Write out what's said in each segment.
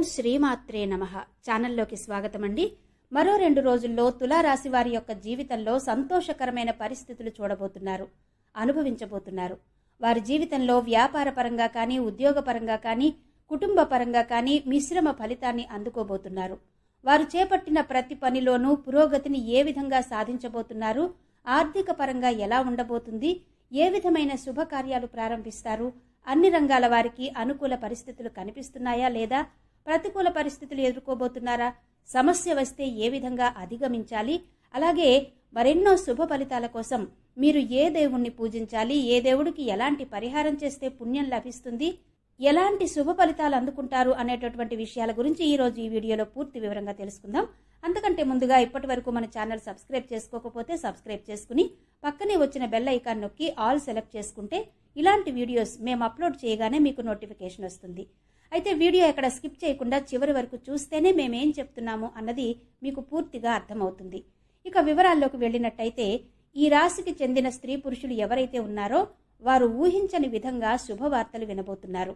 ఓం శ్రీమాత్రే నమ ఛానల్లోకి స్వాగతం అండి మరో రెండు రోజుల్లో తులారాశి వారి యొక్క జీవితంలో సంతోషకరమైన పరిస్థితులు చూడబోతున్నారు అనుభవించబోతున్నారు వారి జీవితంలో వ్యాపారపరంగా కానీ ఉద్యోగపరంగా కానీ కుటుంబ పరంగా కానీ మిశ్రమ ఫలితాన్ని అందుకోబోతున్నారు వారు చేపట్టిన ప్రతి పనిలోనూ పురోగతిని ఏ విధంగా సాధించబోతున్నారు ఆర్థిక పరంగా ఎలా ఉండబోతుంది ఏ విధమైన శుభకార్యాలు ప్రారంభిస్తారు అన్ని రంగాల వారికి అనుకూల పరిస్థితులు కనిపిస్తున్నాయా లేదా ప్రతికూల పరిస్థితులు ఎదుర్కోబోతున్నారా సమస్య వస్తే ఏ విధంగా అధిగమించాలి అలాగే మరెన్నో శుభ ఫలితాల కోసం మీరు ఏ దేవుణ్ణి పూజించాలి ఏ దేవుడికి ఎలాంటి పరిహారం చేస్తే పుణ్యం లభిస్తుంది ఎలాంటి శుభ ఫలితాలు అందుకుంటారు అనేటటువంటి విషయాల గురించి ఈరోజు ఈ వీడియోలో పూర్తి వివరంగా తెలుసుకుందాం అంతకంటే ముందుగా ఇప్పటి వరకు మన ఛానల్ సబ్స్క్రైబ్ చేసుకోకపోతే సబ్స్క్రైబ్ చేసుకుని పక్కనే వచ్చిన బెల్ ఐకాన్ నొక్కి ఆల్ సెలెక్ట్ చేసుకుంటే ఇలాంటి వీడియోస్ మేము అప్లోడ్ చేయగానే మీకు నోటిఫికేషన్ వస్తుంది అయితే వీడియో ఎక్కడ స్కిప్ చేయకుండా చివరి వరకు చూస్తేనే మేమేం చెప్తున్నాము అన్నది మీకు పూర్తిగా అర్థమవుతుంది ఇక వివరాల్లోకి వెళ్ళినట్టయితే ఈ రాశికి చెందిన స్త్రీ పురుషులు ఎవరైతే ఉన్నారో వారు ఊహించని విధంగా శుభవార్తలు వినబోతున్నారు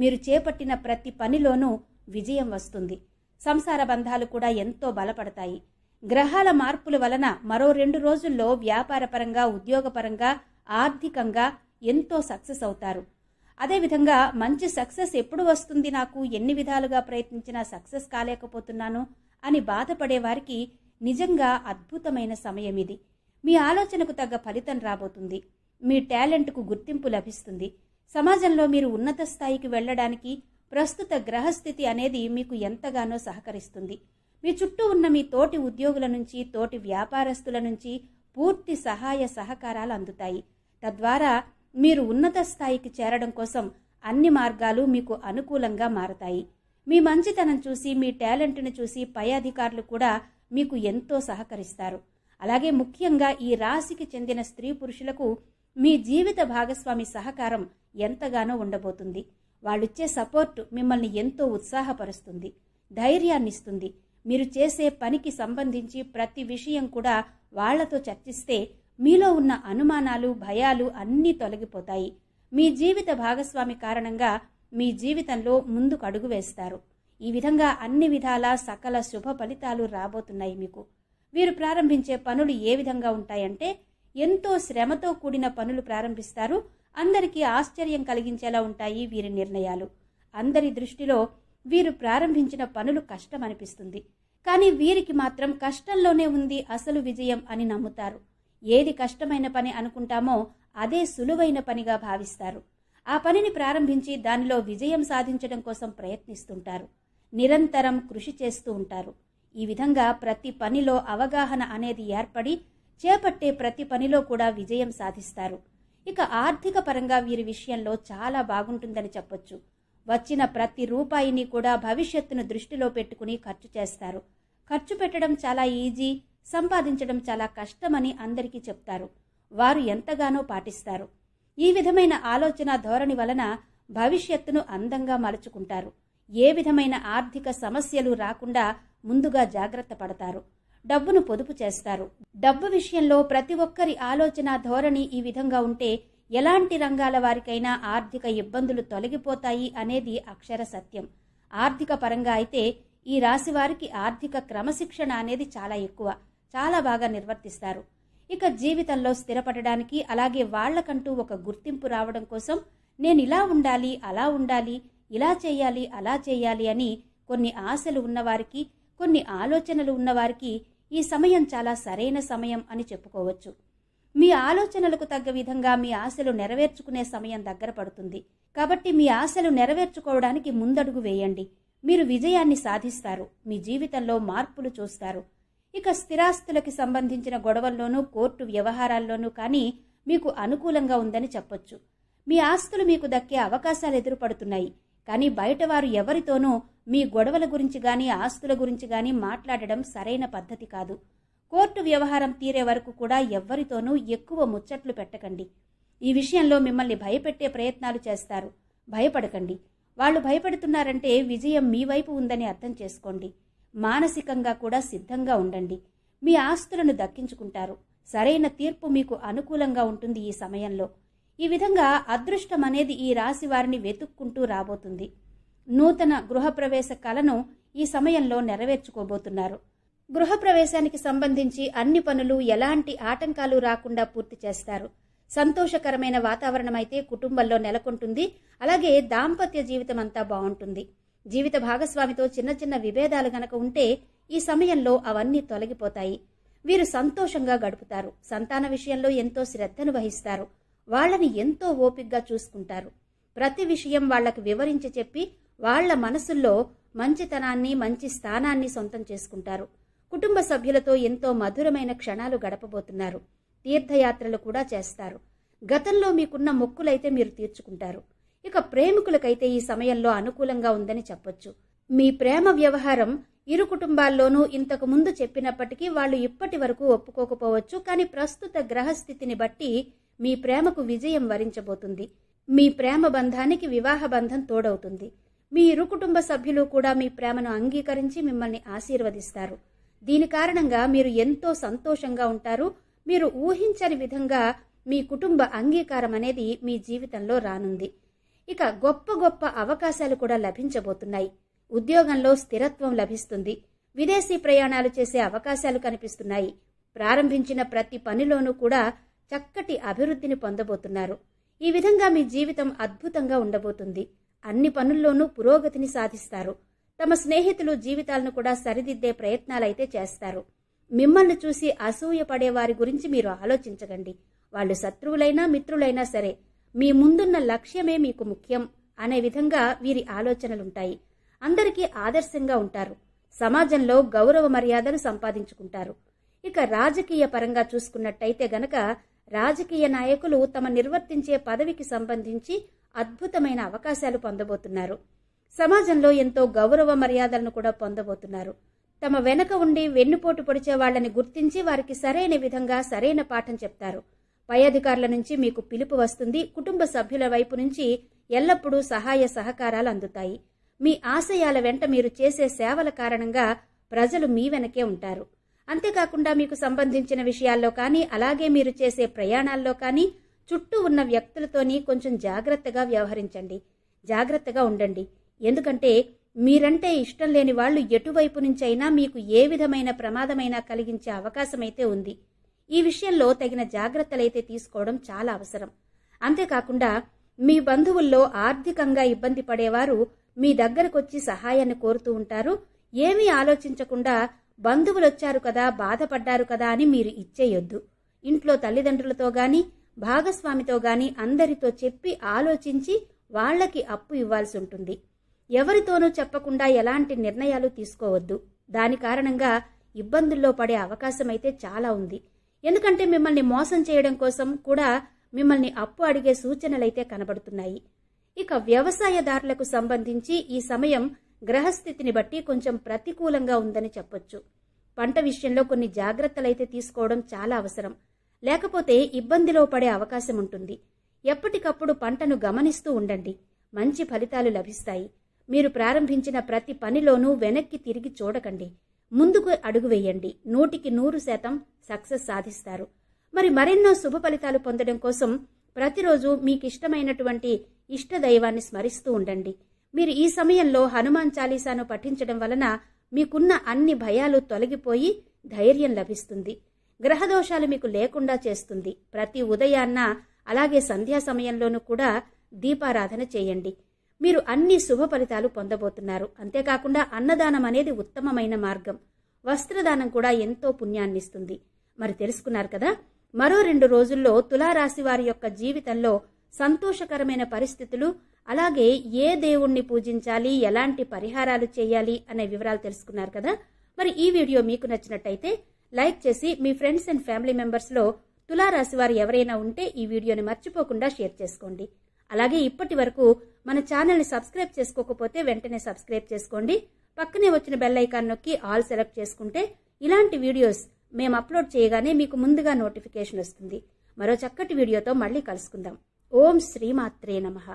మీరు చేపట్టిన ప్రతి పనిలోనూ విజయం వస్తుంది సంసార బంధాలు కూడా ఎంతో బలపడతాయి గ్రహాల మార్పుల వలన మరో రెండు రోజుల్లో వ్యాపారపరంగా ఉద్యోగపరంగా ఆర్థికంగా ఎంతో సక్సెస్ అవుతారు అదేవిధంగా మంచి సక్సెస్ ఎప్పుడు వస్తుంది నాకు ఎన్ని విధాలుగా ప్రయత్నించినా సక్సెస్ కాలేకపోతున్నాను అని బాధపడేవారికి నిజంగా అద్భుతమైన సమయం ఇది మీ ఆలోచనకు తగ్గ ఫలితం రాబోతుంది మీ టాలెంట్కు గుర్తింపు లభిస్తుంది సమాజంలో మీరు ఉన్నత స్థాయికి వెళ్ళడానికి ప్రస్తుత గ్రహస్థితి అనేది మీకు ఎంతగానో సహకరిస్తుంది మీ చుట్టూ ఉన్న మీ తోటి ఉద్యోగుల నుంచి తోటి వ్యాపారస్తుల నుంచి పూర్తి సహాయ సహకారాలు అందుతాయి తద్వారా మీరు ఉన్నత స్థాయికి చేరడం కోసం అన్ని మార్గాలు మీకు అనుకూలంగా మారతాయి మీ మంచితనం చూసి మీ టాలెంట్ను చూసి పై అధికారులు కూడా మీకు ఎంతో సహకరిస్తారు అలాగే ముఖ్యంగా ఈ రాశికి చెందిన స్త్రీ పురుషులకు మీ జీవిత భాగస్వామి సహకారం ఎంతగానో ఉండబోతుంది వాళ్ళిచ్చే సపోర్ట్ మిమ్మల్ని ఎంతో ఉత్సాహపరుస్తుంది ధైర్యాన్నిస్తుంది మీరు చేసే పనికి సంబంధించి ప్రతి విషయం కూడా వాళ్లతో చర్చిస్తే మీలో ఉన్న అనుమానాలు భయాలు అన్నీ తొలగిపోతాయి మీ జీవిత భాగస్వామి కారణంగా మీ జీవితంలో ముందుకు అడుగు వేస్తారు ఈ విధంగా అన్ని విధాల సకల శుభ ఫలితాలు రాబోతున్నాయి మీకు వీరు ప్రారంభించే పనులు ఏ విధంగా ఉంటాయంటే ఎంతో శ్రమతో కూడిన పనులు ప్రారంభిస్తారు అందరికీ ఆశ్చర్యం కలిగించేలా ఉంటాయి వీరి నిర్ణయాలు అందరి దృష్టిలో వీరు ప్రారంభించిన పనులు కష్టం అనిపిస్తుంది కానీ వీరికి మాత్రం కష్టంలోనే ఉంది అసలు విజయం అని నమ్ముతారు ఏది కష్టమైన పని అనుకుంటామో అదే సులువైన పనిగా భావిస్తారు ఆ పనిని ప్రారంభించి దానిలో విజయం సాధించడం కోసం ప్రయత్నిస్తుంటారు నిరంతరం కృషి చేస్తూ ఉంటారు ఈ విధంగా ప్రతి పనిలో అవగాహన అనేది ఏర్పడి చేపట్టే ప్రతి పనిలో కూడా విజయం సాధిస్తారు ఇక ఆర్థిక పరంగా వీరి విషయంలో చాలా బాగుంటుందని చెప్పొచ్చు వచ్చిన ప్రతి రూపాయిని కూడా భవిష్యత్తును దృష్టిలో పెట్టుకుని ఖర్చు చేస్తారు ఖర్చు పెట్టడం చాలా ఈజీ సంపాదించడం చాలా కష్టమని అందరికీ చెప్తారు వారు ఎంతగానో పాటిస్తారు ఈ విధమైన ఆలోచన ధోరణి వలన భవిష్యత్తును అందంగా మలుచుకుంటారు ఏ విధమైన ఆర్థిక సమస్యలు రాకుండా ముందుగా జాగ్రత్త పడతారు డబ్బును పొదుపు చేస్తారు డబ్బు విషయంలో ప్రతి ఒక్కరి ఆలోచన ధోరణి ఈ విధంగా ఉంటే ఎలాంటి రంగాల వారికైనా ఆర్థిక ఇబ్బందులు తొలగిపోతాయి అనేది అక్షర సత్యం ఆర్థిక పరంగా అయితే ఈ రాశి వారికి ఆర్థిక క్రమశిక్షణ అనేది చాలా ఎక్కువ చాలా బాగా నిర్వర్తిస్తారు ఇక జీవితంలో స్థిరపడడానికి అలాగే వాళ్లకంటూ ఒక గుర్తింపు రావడం కోసం నేను ఇలా ఉండాలి అలా ఉండాలి ఇలా చేయాలి అలా చేయాలి అని కొన్ని ఆశలు ఉన్నవారికి కొన్ని ఆలోచనలు ఉన్నవారికి ఈ సమయం చాలా సరైన సమయం అని చెప్పుకోవచ్చు మీ ఆలోచనలకు తగ్గ విధంగా మీ ఆశలు నెరవేర్చుకునే సమయం దగ్గర పడుతుంది కాబట్టి మీ ఆశలు నెరవేర్చుకోవడానికి ముందడుగు వేయండి మీరు విజయాన్ని సాధిస్తారు మీ జీవితంలో మార్పులు చూస్తారు ఇక స్థిరాస్తులకి సంబంధించిన గొడవల్లోనూ కోర్టు వ్యవహారాల్లోనూ కానీ మీకు అనుకూలంగా ఉందని చెప్పొచ్చు మీ ఆస్తులు మీకు దక్కే అవకాశాలు ఎదురుపడుతున్నాయి కానీ బయటవారు ఎవరితోనూ మీ గొడవల గురించి కానీ ఆస్తుల గురించి కానీ మాట్లాడడం సరైన పద్ధతి కాదు కోర్టు వ్యవహారం తీరే వరకు కూడా ఎవ్వరితోనూ ఎక్కువ ముచ్చట్లు పెట్టకండి ఈ విషయంలో మిమ్మల్ని భయపెట్టే ప్రయత్నాలు చేస్తారు భయపడకండి వాళ్ళు భయపడుతున్నారంటే విజయం మీ వైపు ఉందని అర్థం చేసుకోండి మానసికంగా కూడా సిద్ధంగా ఉండండి మీ ఆస్తులను దక్కించుకుంటారు సరైన తీర్పు మీకు అనుకూలంగా ఉంటుంది ఈ సమయంలో ఈ విధంగా అదృష్టం అనేది ఈ రాశి వారిని వెతుక్కుంటూ రాబోతుంది నూతన గృహప్రవేశ కలను ఈ సమయంలో నెరవేర్చుకోబోతున్నారు గృహప్రవేశానికి సంబంధించి అన్ని పనులు ఎలాంటి ఆటంకాలు రాకుండా పూర్తి చేస్తారు సంతోషకరమైన వాతావరణం అయితే కుటుంబంలో నెలకొంటుంది అలాగే దాంపత్య జీవితం అంతా బాగుంటుంది జీవిత భాగస్వామితో చిన్న చిన్న విభేదాలు గనక ఉంటే ఈ సమయంలో అవన్నీ తొలగిపోతాయి వీరు సంతోషంగా గడుపుతారు సంతాన విషయంలో ఎంతో శ్రద్ధను వహిస్తారు వాళ్లని ఎంతో ఓపిగ్గా చూసుకుంటారు ప్రతి విషయం వాళ్లకు వివరించి చెప్పి వాళ్ల మనసుల్లో మంచితనాన్ని మంచి స్థానాన్ని సొంతం చేసుకుంటారు కుటుంబ సభ్యులతో ఎంతో మధురమైన క్షణాలు గడపబోతున్నారు తీర్థయాత్రలు కూడా చేస్తారు గతంలో మీకున్న మొక్కులైతే మీరు తీర్చుకుంటారు ఇక ప్రేమికులకైతే ఈ సమయంలో అనుకూలంగా ఉందని చెప్పొచ్చు మీ ప్రేమ వ్యవహారం ఇరు కుటుంబాల్లోనూ ఇంతకు ముందు చెప్పినప్పటికీ వాళ్ళు ఇప్పటి వరకు ఒప్పుకోకపోవచ్చు కానీ ప్రస్తుత గ్రహస్థితిని బట్టి మీ ప్రేమకు విజయం వరించబోతుంది మీ ప్రేమ బంధానికి వివాహ బంధం తోడవుతుంది మీ ఇరు కుటుంబ సభ్యులు కూడా మీ ప్రేమను అంగీకరించి మిమ్మల్ని ఆశీర్వదిస్తారు దీని కారణంగా మీరు ఎంతో సంతోషంగా ఉంటారు మీరు ఊహించని విధంగా మీ కుటుంబ అంగీకారం అనేది మీ జీవితంలో రానుంది ఇక గొప్ప గొప్ప అవకాశాలు కూడా లభించబోతున్నాయి ఉద్యోగంలో స్థిరత్వం లభిస్తుంది విదేశీ ప్రయాణాలు చేసే అవకాశాలు కనిపిస్తున్నాయి ప్రారంభించిన ప్రతి పనిలోనూ కూడా చక్కటి అభివృద్ధిని పొందబోతున్నారు ఈ విధంగా మీ జీవితం అద్భుతంగా ఉండబోతుంది అన్ని పనుల్లోనూ పురోగతిని సాధిస్తారు తమ స్నేహితులు జీవితాలను కూడా సరిదిద్దే ప్రయత్నాలైతే చేస్తారు మిమ్మల్ని చూసి అసూయపడే వారి గురించి మీరు ఆలోచించకండి వాళ్ళు శత్రువులైనా మిత్రులైనా సరే మీ ముందున్న లక్ష్యమే మీకు ముఖ్యం అనే విధంగా వీరి ఆలోచనలుంటాయి అందరికీ ఆదర్శంగా ఉంటారు సమాజంలో గౌరవ మర్యాదలు సంపాదించుకుంటారు ఇక రాజకీయ పరంగా చూసుకున్నట్టయితే గనక రాజకీయ నాయకులు తమ నిర్వర్తించే పదవికి సంబంధించి అద్భుతమైన అవకాశాలు పొందబోతున్నారు సమాజంలో ఎంతో గౌరవ మర్యాదలను కూడా పొందబోతున్నారు తమ వెనక ఉండి వెన్నుపోటు పొడిచే వాళ్ళని గుర్తించి వారికి సరైన విధంగా సరైన పాఠం చెప్తారు పై అధికారుల నుంచి మీకు పిలుపు వస్తుంది కుటుంబ సభ్యుల వైపు నుంచి ఎల్లప్పుడూ సహాయ సహకారాలు అందుతాయి మీ ఆశయాల వెంట మీరు చేసే సేవల కారణంగా ప్రజలు మీ వెనకే ఉంటారు అంతేకాకుండా మీకు సంబంధించిన విషయాల్లో కానీ అలాగే మీరు చేసే ప్రయాణాల్లో కానీ చుట్టూ ఉన్న వ్యక్తులతోని కొంచెం జాగ్రత్తగా వ్యవహరించండి జాగ్రత్తగా ఉండండి ఎందుకంటే మీరంటే ఇష్టం లేని వాళ్ళు ఎటువైపు నుంచైనా మీకు ఏ విధమైన ప్రమాదమైనా కలిగించే అవకాశమైతే ఉంది ఈ విషయంలో తగిన జాగ్రత్తలైతే తీసుకోవడం చాలా అవసరం అంతేకాకుండా మీ బంధువుల్లో ఆర్థికంగా ఇబ్బంది పడేవారు మీ దగ్గరకు వచ్చి సహాయాన్ని కోరుతూ ఉంటారు ఏమీ ఆలోచించకుండా బంధువులు వచ్చారు కదా బాధపడ్డారు కదా అని మీరు ఇచ్చేయొద్దు ఇంట్లో తల్లిదండ్రులతో గాని భాగస్వామితో గాని అందరితో చెప్పి ఆలోచించి వాళ్లకి అప్పు ఇవ్వాల్సి ఉంటుంది ఎవరితోనూ చెప్పకుండా ఎలాంటి నిర్ణయాలు తీసుకోవద్దు దాని కారణంగా ఇబ్బందుల్లో పడే అవకాశమైతే చాలా ఉంది ఎందుకంటే మిమ్మల్ని మోసం చేయడం కోసం కూడా మిమ్మల్ని అప్పు అడిగే సూచనలైతే కనబడుతున్నాయి ఇక వ్యవసాయదారులకు సంబంధించి ఈ సమయం గ్రహస్థితిని బట్టి కొంచెం ప్రతికూలంగా ఉందని చెప్పొచ్చు పంట విషయంలో కొన్ని జాగ్రత్తలైతే తీసుకోవడం చాలా అవసరం లేకపోతే ఇబ్బందిలో పడే అవకాశం ఉంటుంది ఎప్పటికప్పుడు పంటను గమనిస్తూ ఉండండి మంచి ఫలితాలు లభిస్తాయి మీరు ప్రారంభించిన ప్రతి పనిలోనూ వెనక్కి తిరిగి చూడకండి ముందుకు అడుగు వేయండి నూటికి నూరు శాతం సక్సెస్ సాధిస్తారు మరి మరెన్నో శుభ ఫలితాలు పొందడం కోసం ప్రతిరోజు మీకు ఇష్టమైనటువంటి ఇష్ట దైవాన్ని స్మరిస్తూ ఉండండి మీరు ఈ సమయంలో హనుమాన్ చాలీసాను పఠించడం వలన మీకున్న అన్ని భయాలు తొలగిపోయి ధైర్యం లభిస్తుంది గ్రహదోషాలు మీకు లేకుండా చేస్తుంది ప్రతి ఉదయాన్న అలాగే సంధ్యా సమయంలోనూ కూడా దీపారాధన చేయండి మీరు అన్ని శుభ ఫలితాలు పొందబోతున్నారు అంతేకాకుండా అన్నదానం అనేది ఉత్తమమైన మార్గం వస్త్రదానం కూడా ఎంతో పుణ్యాన్నిస్తుంది మరి తెలుసుకున్నారు కదా మరో రెండు రోజుల్లో తులారాశి వారి యొక్క జీవితంలో సంతోషకరమైన పరిస్థితులు అలాగే ఏ దేవుణ్ణి పూజించాలి ఎలాంటి పరిహారాలు చేయాలి అనే వివరాలు తెలుసుకున్నారు కదా మరి ఈ వీడియో మీకు నచ్చినట్టయితే లైక్ చేసి మీ ఫ్రెండ్స్ అండ్ ఫ్యామిలీ మెంబర్స్లో తులారాశి వారు ఎవరైనా ఉంటే ఈ వీడియోని మర్చిపోకుండా షేర్ చేసుకోండి అలాగే ఇప్పటి వరకు మన ఛానల్ని సబ్స్క్రైబ్ చేసుకోకపోతే వెంటనే సబ్స్క్రైబ్ చేసుకోండి పక్కనే వచ్చిన బెల్ ఐకాన్ నొక్కి ఆల్ సెలెక్ట్ చేసుకుంటే ఇలాంటి వీడియోస్ మేము అప్లోడ్ చేయగానే మీకు ముందుగా నోటిఫికేషన్ వస్తుంది మరో చక్కటి వీడియోతో మళ్ళీ కలుసుకుందాం ఓం శ్రీమాత్రే నమః